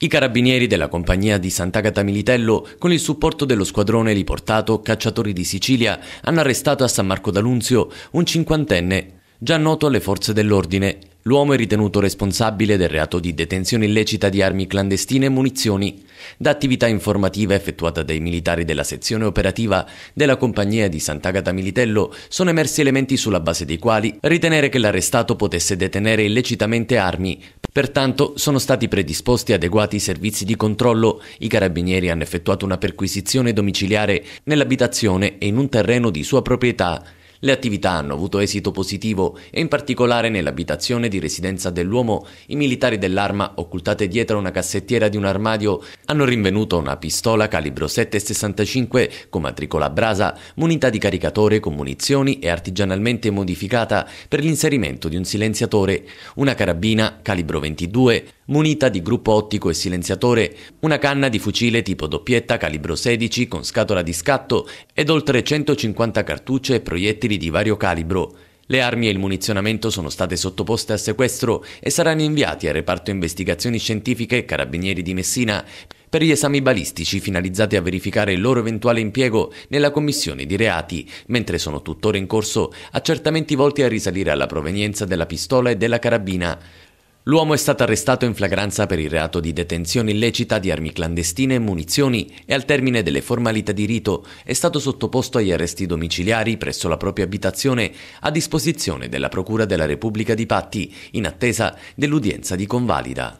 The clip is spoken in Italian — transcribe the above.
I carabinieri della compagnia di Sant'Agata Militello, con il supporto dello squadrone riportato Cacciatori di Sicilia, hanno arrestato a San Marco d'Alunzio un cinquantenne già noto alle forze dell'ordine. L'uomo è ritenuto responsabile del reato di detenzione illecita di armi clandestine e munizioni. Da attività informativa effettuata dai militari della sezione operativa della compagnia di Sant'Agata Militello sono emersi elementi sulla base dei quali ritenere che l'arrestato potesse detenere illecitamente armi, Pertanto sono stati predisposti adeguati servizi di controllo, i carabinieri hanno effettuato una perquisizione domiciliare nell'abitazione e in un terreno di sua proprietà le attività hanno avuto esito positivo e in particolare nell'abitazione di residenza dell'uomo i militari dell'arma, occultate dietro una cassettiera di un armadio, hanno rinvenuto una pistola calibro 7,65 con matricola brasa, munita di caricatore con munizioni e artigianalmente modificata per l'inserimento di un silenziatore, una carabina calibro 22, munita di gruppo ottico e silenziatore, una canna di fucile tipo doppietta calibro 16 con scatola di scatto ed oltre 150 cartucce e proiettili di vario calibro. Le armi e il munizionamento sono state sottoposte a sequestro e saranno inviati al reparto investigazioni scientifiche Carabinieri di Messina per gli esami balistici finalizzati a verificare il loro eventuale impiego nella commissione di reati, mentre sono tuttora in corso accertamenti volti a risalire alla provenienza della pistola e della carabina. L'uomo è stato arrestato in flagranza per il reato di detenzione illecita di armi clandestine e munizioni e al termine delle formalità di rito è stato sottoposto agli arresti domiciliari presso la propria abitazione a disposizione della Procura della Repubblica di Patti in attesa dell'udienza di convalida.